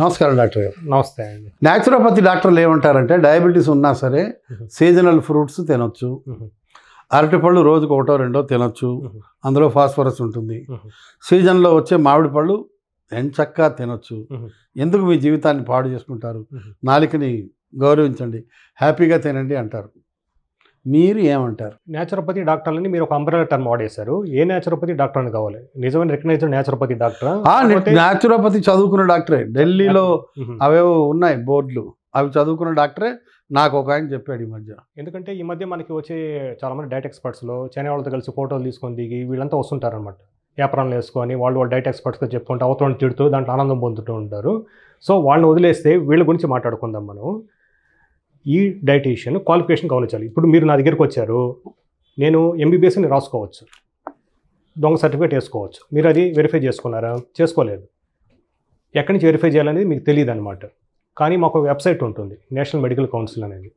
నమస్కారం డాక్టర్ గారు నమస్తే అండి న్యాచురోపతి డాక్టర్లు ఏమంటారంటే డయాబెటీస్ ఉన్నా సరే సీజనల్ ఫ్రూట్స్ తినొచ్చు అరటిపళ్ళు రోజుకు ఒకటో రెండో తినొచ్చు అందులో ఫాస్ఫరస్ ఉంటుంది సీజన్లో వచ్చే మామిడి పళ్ళు ఎంచక్కా తినొచ్చు ఎందుకు మీ జీవితాన్ని పాడు చేసుకుంటారు నాలికని గౌరవించండి హ్యాపీగా తినండి అంటారు మీరు ఏమంటారు నేచురోపతి డాక్టర్లని మీరు ఒక అంబ్రెల టర్మ్ వాడేశారు ఏ నేచురోపతి డాక్టర్ అని కావాలి నిజమైన రికగ్నైజ్ నేచురోపతి డాక్టర్ నేచురోపతి చదువుకున్న డాక్టరే ఢిల్లీలో అవేవో ఉన్నాయి బోర్డులు అవి చదువుకున్న డాక్టరే నాకు ఒక ఆయన చెప్పాడు ఈ మధ్య ఎందుకంటే ఈ మధ్య మనకి వచ్చే చాలామంది డైట్ ఎక్స్పర్ట్స్లో చైనా వాళ్ళతో కలిసి ఫోటోలు తీసుకొని దిగి వీళ్ళంతా అనమాట వ్యాపారాలు వేసుకొని వాళ్ళు వాళ్ళు డైట్ ఎక్స్పర్ట్స్గా చెప్పుకుంటూ అవతలను తిడుతూ దాంట్లో ఆనందం పొందుతూ ఉంటారు సో వాళ్ళని వదిలేస్తే వీళ్ళ గురించి మాట్లాడుకుందాం మనం ఈ డైటీషియన్ క్వాలిఫికేషన్ గమనించాలి ఇప్పుడు మీరు నా దగ్గరికి వచ్చారు నేను ఎంబీబీఎస్ని రాసుకోవచ్చు దొంగ సర్టిఫికేట్ వేసుకోవచ్చు మీరు అది వెరిఫై చేసుకున్నారా చేసుకోలేదు ఎక్కడి నుంచి వెరిఫై చేయాలనేది మీకు తెలియదు అనమాట కానీ మాకు వెబ్సైట్ ఉంటుంది నేషనల్ మెడికల్ కౌన్సిల్ అనేది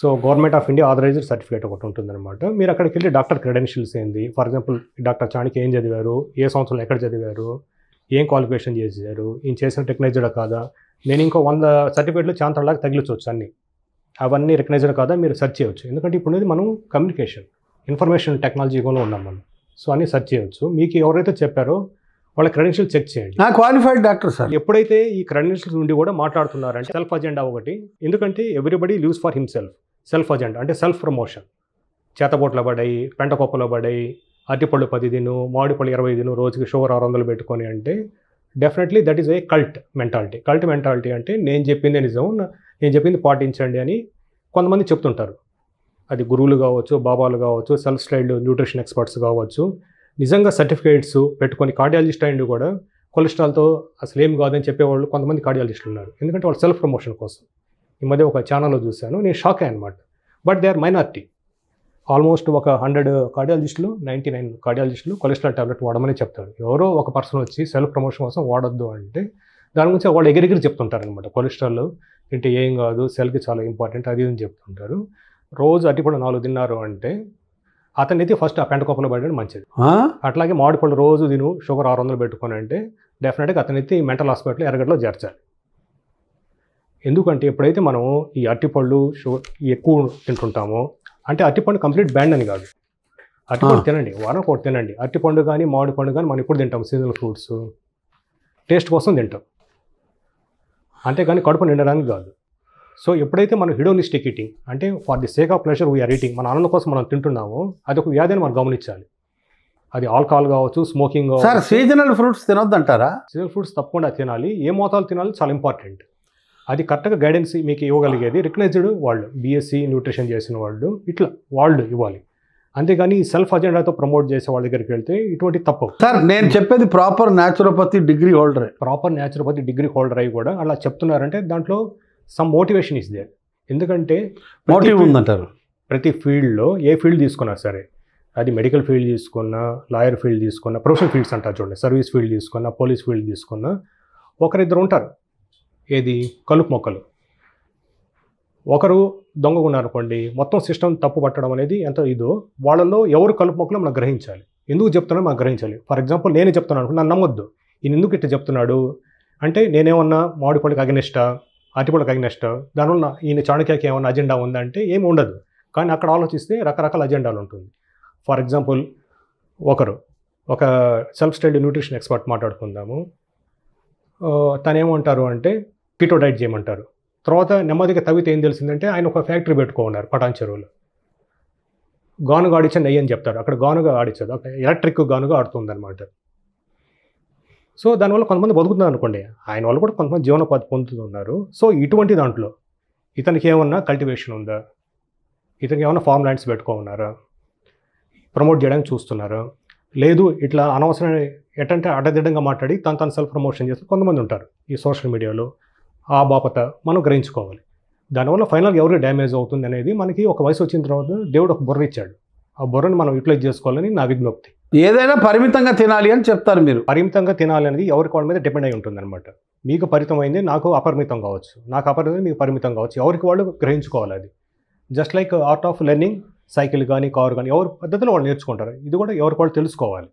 so government of India authorised certificate ఒకటి ఉంటుందన్నమాట మీరు అక్కడికి వెళ్ళి డాక్టర్ క్రెడెన్షియల్స్ ఏంది ఫర్ ఎగ్జాంపుల్ డాక్టర్ చాణికి ఏం చదివారు ఏ సంవత్సరంలో ఎక్కడ చదివారు ఏం క్వాలిఫికేషన్ చేశారు ఈయన చేసిన టెక్నాలజీడా కాదా నేను ఇంకో వంద సర్టిఫికేట్లు చాంతలాగా తగిలించవచ్చు అన్నీ అవన్నీ రికగ్నైజర్ కాదా మీరు సెర్చ్ చేయవచ్చు ఎందుకంటే ఇప్పుడు మనం కమ్యూనికేషన్ ఇన్ఫర్మేషన్ టెక్నాలజీ కూడా ఉన్నాం మనం సో అన్నీ సెర్చ్ చేయవచ్చు మీకు ఎవరైతే చెప్పారో వాళ్ళ క్రెడెన్షియల్ చెక్ చేయండి క్వాలిఫైడ్ డాక్టర్ సార్ ఎప్పుడైతే ఈ క్రెడెన్షియల్స్ నుండి కూడా మాట్లాడుతున్నారంటే సెల్ఫ్ అజెండా ఒకటి ఎందుకంటే everybody lose for himself self agenda అంటే సెల్ఫ్ ప్రమోషన్ చేతబోట్లో పడ్డాయి పెంటకొప్పలో పడ్డాయి అరటిపళ్ళు పది దిను మామిడిపళ్ళు ఇరవై దిను రోజుకి షుగర్ ఆరు వందలు పెట్టుకొని అంటే definitely that is a cult mentality cult mentality అంటే నేను చెప్పింది నిజం నేను చెప్పింది పాటించండి అని కొంతమంది చెప్తుంటారు అది గురువులు కావచ్చు బాబాలు కావచ్చు సెల్ఫ్ స్టైల్డ్ న్యూట్రిషన్ ఎక్స్పర్ట్స్ కావచ్చు నిజంగా సర్టిఫికేట్స్ పెట్టుకొని కార్డియాలజిస్ట్ అయ్యిండు కూడా కొలెస్ట్రాల్తో అసలు ఏం కాదని చెప్పేవాళ్ళు కొంతమంది కార్డియాలజిస్టులు ఉన్నారు ఎందుకంటే వాళ్ళు సెల్ఫ్ ప్రమోషన్ కోసం ఈ మధ్య ఒక ఛానల్లో చూశాను నేను షాక్ అనమాట but they are minority almost ఒక హండ్రెడ్ కార్డియాలజిస్టులు నైంటీ నైన్ కార్డియాలజిస్టులు కొలెస్ట్రాల్ టాబ్లెట్ వాడమని చెప్తారు ఎవరో ఒక పర్సన్ వచ్చి సెల్ఫ్ ప్రమోషన్ కోసం వాడొద్దు అంటే దాని గురించి వాళ్ళు ఎగిరెగిరి చెప్తుంటారు అనమాట కొలెస్ట్రాల్ తింటే ఏం కాదు సెల్కి చాలా ఇంపార్టెంట్ అది అని చెప్తుంటారు రోజు అట్టిపండు నాలుగు తిన్నారు అంటే అతనైతే ఫస్ట్ ఆ పెంట కోపంలో పడడం మంచిది అట్లాగే పళ్ళు రోజు తిను షుగర్ ఆరు వందలు పెట్టుకొని అంటే డెఫినెట్గా అతనైతే మెంటల్ హాస్పిటల్ ఎరగడలో చేర్చాలి ఎందుకంటే ఎప్పుడైతే మనం ఈ అరటిపళ్ళు షుగర్ ఎక్కువ తింటుంటామో అంటే అరటిపండు కంప్లీట్ బ్యాండ్ అని కాదు అరటిపండు తినండి వారం ఒకటి తినండి అరటిపండు కానీ మామిడి పండు కానీ మనం ఇప్పుడు తింటాం సీజనల్ ఫ్రూట్స్ టేస్ట్ కోసం తింటాం అంటే కానీ కడుపు నిండడానికి కాదు సో ఎప్పుడైతే మనం హిడోనిస్టిక్ ఈటింగ్ అంటే for the sake of pleasure we are eating మన ఆనందం కోసం మనం తింటున్నామో అది ఒక వ్యాధి మనం గమనించాలి అది ఆల్కహాల్ కావచ్చు స్మోకింగ్ కావచ్చు సీజనల్ ఫ్రూట్స్ తినొద్దంటారా సీజనల్ ఫ్రూట్స్ తప్పకుండా తినాలి ఏ మోతాలు తినాలి చాలా ఇంపార్టెంట్ అది కరెక్ట్గా గైడెన్స్ మీకు ఇవ్వగలిగేది రికగ్నైజ్డ్ వాళ్ళు బీఎస్సీ న్యూట్రిషన్ చేసిన వాళ్ళు ఇట్లా వాళ్ళు ఇవ్వాలి అంతేగాని సెల్ఫ్ అజెండాతో ప్రమోట్ చేసే వాళ్ళ దగ్గరికి వెళ్తే ఇటువంటి తప్పు సార్ నేను చెప్పేది proper naturopathy degree holder proper naturopathy degree holder అయ్యి కూడా అలా చెప్తున్నారంటే దాంట్లో సమ్ మోటివేషన్ ఇస్ దే ఎందుకంటే మోటివ్ ఉందంటారు ప్రతి ఫీల్డ్లో ఏ ఫీల్డ్ తీసుకున్నా సరే అది మెడికల్ ఫీల్డ్ తీసుకున్నా లాయర్ ఫీల్డ్ తీసుకున్నా ప్రొఫెషనల్ ఫీల్డ్స్ అంటారు చూడండి సర్వీస్ ఫీల్డ్ తీసుకున్నా పోలీస్ ఫీల్డ్ తీసుకున్నా ఒకరిద్దరు ఉంటారు ఏది కలుపు మొక్కలు ఒకరు దొంగకున్నారనుకోండి మొత్తం సిస్టమ్ తప్పు పట్టడం అనేది ఎంత ఇదో వాళ్ళలో ఎవరు కలుపు మొక్కలు మనం గ్రహించాలి ఎందుకు చెప్తున్నా మనం గ్రహించాలి ఫర్ ఎగ్జాంపుల్ నేనే చెప్తున్నాను నన్ను నమ్మొద్దు ఈయన ఎందుకు ఇట్లా చెప్తున్నాడు అంటే నేనేమన్నా మామిడి పళ్ళకి అగ్నిష్టా అరటిపళ్ళకి అగ్నిష్టా దానివల్ల ఈయన చాణక్యకి ఏమన్నా అజెండా ఉందా అంటే ఏమి ఉండదు కానీ అక్కడ ఆలోచిస్తే రకరకాల అజెండాలు ఉంటుంది ఫర్ ఎగ్జాంపుల్ ఒకరు ఒక సెల్ఫ్ స్టడీ న్యూట్రిషన్ ఎక్స్పర్ట్ మాట్లాడుకుందాము తనేమంటారు అంటే కిటో డైట్ చేయమంటారు తర్వాత నెమ్మదిగా తవ్వితే ఏం తెలిసిందంటే ఆయన ఒక ఫ్యాక్టరీ పెట్టుకోమన్నారు పటాన్ చెరువులో గానుగా ఆడించే నెయ్యి అని చెప్తారు అక్కడ గానుగా ఆడించదు అక్కడ ఎలక్ట్రిక్ గానుగా ఆడుతుంది అనమాట సో దానివల్ల కొంతమంది బతుకుతుంది అనుకోండి ఆయన వాళ్ళు కూడా కొంతమంది జీవనోపాధి పొందుతున్నారు సో ఇటువంటి దాంట్లో ఇతనికి ఏమన్నా కల్టివేషన్ ఉందా ఇతనికి ఏమన్నా ఫార్మ్ ల్యాండ్స్ పెట్టుకోమన్నారా ప్రమోట్ చేయడానికి చూస్తున్నారా లేదు ఇట్లా అనవసరమైన ఎటంటే అడ్డదిడ్డంగా మాట్లాడి తను తను సెల్ఫ్ ప్రమోషన్ చేస్తే కొంతమంది ఉంటారు ఈ సోషల్ మీడియాలో ఆ బాపత మనం గ్రహించుకోవాలి దానివల్ల ఫైనల్ ఎవరు డ్యామేజ్ అవుతుంది అనేది మనకి ఒక వయసు వచ్చిన తర్వాత దేవుడు ఒక బుర్ర ఇచ్చాడు ఆ బుర్రని మనం యూటిలైజ్ చేసుకోవాలని నా విజ్ఞప్తి ఏదైనా పరిమితంగా తినాలి అని చెప్తారు మీరు పరిమితంగా తినాలి అనేది ఎవరికి వాళ్ళ మీద డిపెండ్ అయి ఉంటుంది అనమాట మీకు పరిమితమైంది నాకు అపరిమితం కావచ్చు నాకు అపరిమితం మీకు పరిమితం కావచ్చు ఎవరికి వాళ్ళు గ్రహించుకోవాలి అది just like art of learning cycle కానీ కారు కానీ ఎవరు పద్ధతిలో వాళ్ళు నేర్చుకుంటారు ఇది కూడా ఎవరికి వాళ్ళు తెలుసుకోవాలి